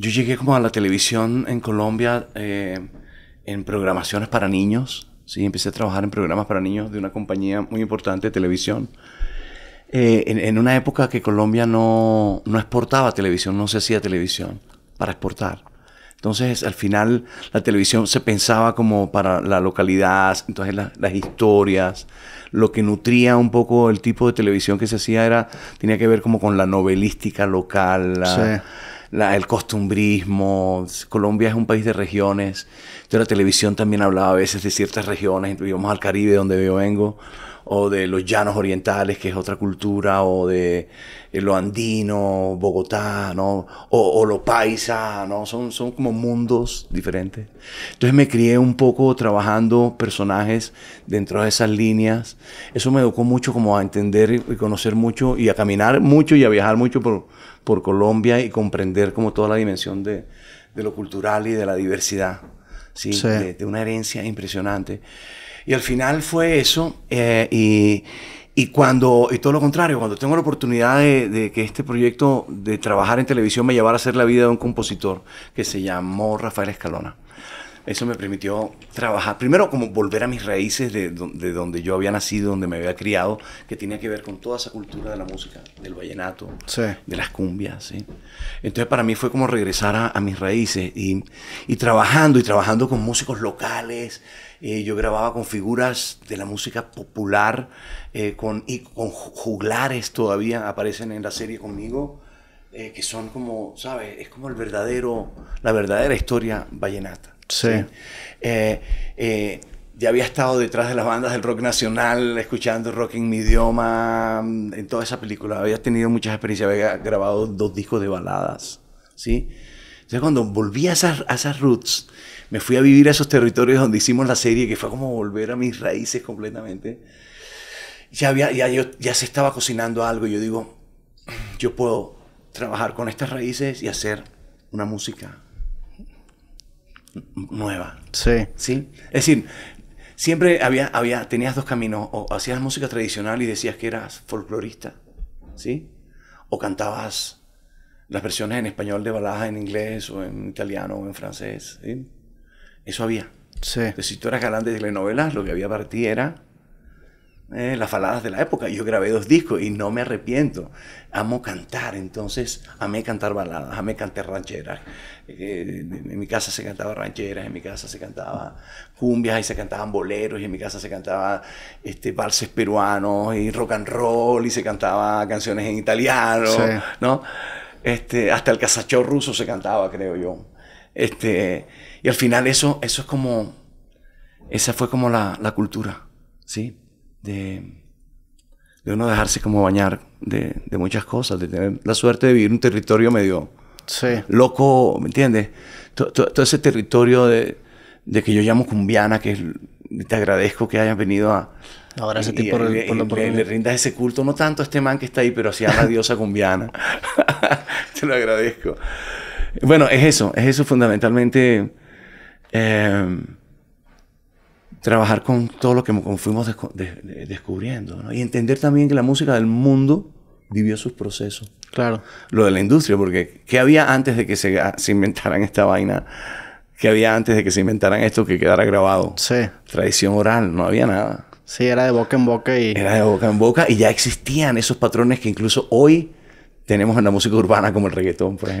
Yo llegué como a la televisión en Colombia eh, en programaciones para niños. Sí, empecé a trabajar en programas para niños de una compañía muy importante de televisión. Eh, en, una época que Colombia no, exportaba televisión, no se hacía televisión para exportar. Entonces, al final, la televisión se pensaba como para la localidad, entonces las historias, lo que nutría un poco el tipo de televisión que se hacía era, tenía que ver como con la novelística local, el costumbrismo. Colombia es un país de regiones. Entonces la televisión también hablaba a veces de ciertas regiones. Íbamos al Caribe, donde yo vengo o de los llanos orientales, que es otra cultura, o de eh, lo andino, Bogotá, ¿no? O, lo paisa, ¿no? Son, son como mundos diferentes. Entonces me crié un poco trabajando personajes dentro de esas líneas. Eso me educó mucho como a entender y conocer mucho y a caminar mucho y a viajar mucho por, por Colombia y comprender como toda la dimensión de, de lo cultural y de la diversidad. Sí, De, de, una herencia impresionante. Y al final fue eso. Eh, y, cuando, y todo lo contrario, cuando tengo la oportunidad de, que este proyecto de trabajar en televisión me llevara a ser la vida de un compositor que se llamó Rafael Escalona eso me permitió trabajar, primero como volver a mis raíces de, donde yo había nacido, donde me había criado, que tenía que ver con toda esa cultura de la música, del vallenato, de las cumbias. Entonces para mí fue como regresar a, mis raíces y, trabajando y trabajando con músicos locales. Eh, yo grababa con figuras de la música popular, eh, con, y con juglares todavía aparecen en la serie conmigo. Eh, que son como, ¿sabes? Es como el verdadero, la verdadera historia vallenata. Sí. Eh, eh, ya había estado detrás de las bandas del rock nacional, escuchando rock en mi idioma, mm, en toda esa película. Había tenido muchas experiencias, había grabado dos discos de baladas, ¿sí? Entonces cuando volví a esas, a esas roots, me fui a vivir a esos territorios donde hicimos la serie, que fue como volver a mis raíces completamente. Ya, había, ya, yo, ya se estaba cocinando algo. Yo digo, yo puedo trabajar con estas raíces y hacer una música nueva. Sí. ¿Sí? Es decir, siempre había, había, tenías dos caminos, o hacías música tradicional y decías que eras folclorista, ¿sí? O cantabas las versiones en español de baladas en inglés, o en italiano, o en francés, ¿sí? Eso había. Sí. Entonces, si tú eras galante de telenovelas, lo que había para ti era eh, las baladas de la época. Yo grabé dos discos y no me arrepiento. Amo cantar, entonces amé cantar baladas, amé cantar rancheras. Eh, en mi casa se cantaba rancheras, en mi casa se cantaba cumbias, y se cantaban boleros, y en mi casa se cantaba este, valses peruanos, y rock and roll, y se cantaba canciones en italiano, ¿no? Este, hasta el casachó ruso se cantaba, creo yo. Este, y al final eso, eso es como, esa fue como la, la cultura, ¿sí? de, de uno dejarse como bañar de, muchas cosas, de tener la suerte de vivir un territorio medio loco, ¿me entiendes? Todo, ese territorio de, que yo llamo cumbiana, que te agradezco que hayas venido a... Ahora ese por, el, Le, rindas ese culto, no tanto a este man que está ahí, pero a la diosa cumbiana. te lo agradezco. Bueno, es eso, es eso fundamentalmente. Eh, trabajar con todo lo que fuimos descubriendo y entender también que la música del mundo vivió sus procesos. Claro. Lo de la industria, porque ¿qué había antes de que se, ah, se inventaran esta vaina? ¿Qué había antes de que se inventaran esto que quedara grabado? Sí. Tradición oral, no había nada. Sí, era de boca en boca y... Era de boca en boca y ya existían esos patrones que incluso hoy tenemos en la música urbana como el reggaetón, por ejemplo.